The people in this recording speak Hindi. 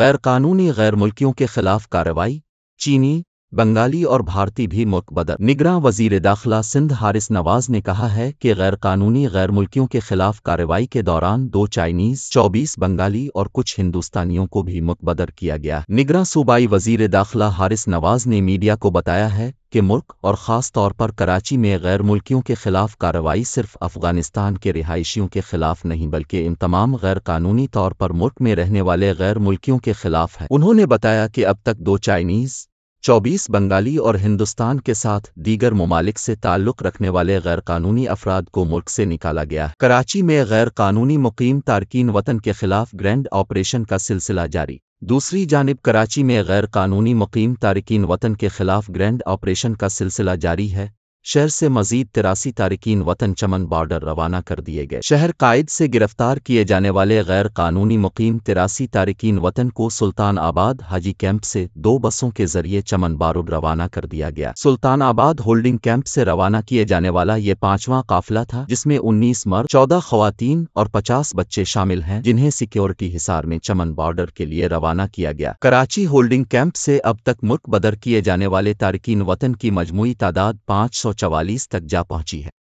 गैर कानूनी गैर मुल्कियों के खिलाफ कार्रवाई चीनी बंगाली और भारतीय भी मुकबदर निगरान वजीर दाखिला सिंध हारिस नवाज ने कहा है कि गैरकानूनी गैर मुल्कियों के खिलाफ कार्रवाई के दौरान दो चाइनीज चौबीस बंगाली और कुछ हिंदुस्तानियों को भी मुकबदर किया गया निगरान सूबाई वजीर दाखिला हारिस नवाज ने मीडिया को बताया है कि मुल्क और ख़ास तौर पर कराची में गैर मुल्कियों के खिलाफ कार्रवाई सिर्फ अफगानिस्तान के रिहायशियों के खिलाफ नहीं बल्कि इन तमाम गैर कानूनी तौर पर मुल्क में रहने वाले गैर मुल्कियों के खिलाफ है उन्होंने बताया कि अब तक दो चाइनीज चौबीस बंगाली और हिंदुस्तान के साथ दीगर ममालिक से ताल्लुक़ रखने वाले ग़ैर क़ानूनी अफराद को मुल्क से निकाला गया कराची में क़ानूनी मुकीम तारकिन वतन के खिलाफ ग्रैंड ऑपरेशन का सिलसिला जारी दूसरी जानब कराची में क़ानूनी मुकीम तारकिन वतन के खिलाफ ग्रैंड ऑपरेशन का सिलसिला जारी है शहर से मजीद तिरासी तारकिन वतन चमन बॉर्डर रवाना कर दिए गए शहर कायद से गिरफ्तार किए जाने वाले गैर कानूनी मुकीम तिरासी तारकिन वतन को सुल्तान आबाद हाजी कैंप से दो बसों के जरिए चमन बारूद रवाना कर दिया गया सुल्तान आबाद होल्डिंग कैंप से रवाना किए जाने वाला ये पांचवा काफिला था जिसमें उन्नीस मर्द चौदह खुवान और पचास बच्चे शामिल हैं जिन्हें सिक्योरिटी हिसार में चमन बॉर्डर के लिए रवाना किया गया कराची होल्डिंग कैंप से अब तक मुल्क बदर किए जाने वाले तारकिन वतन की मजमू तादाद पाँच सौ चवालीस तक जा पहुंची है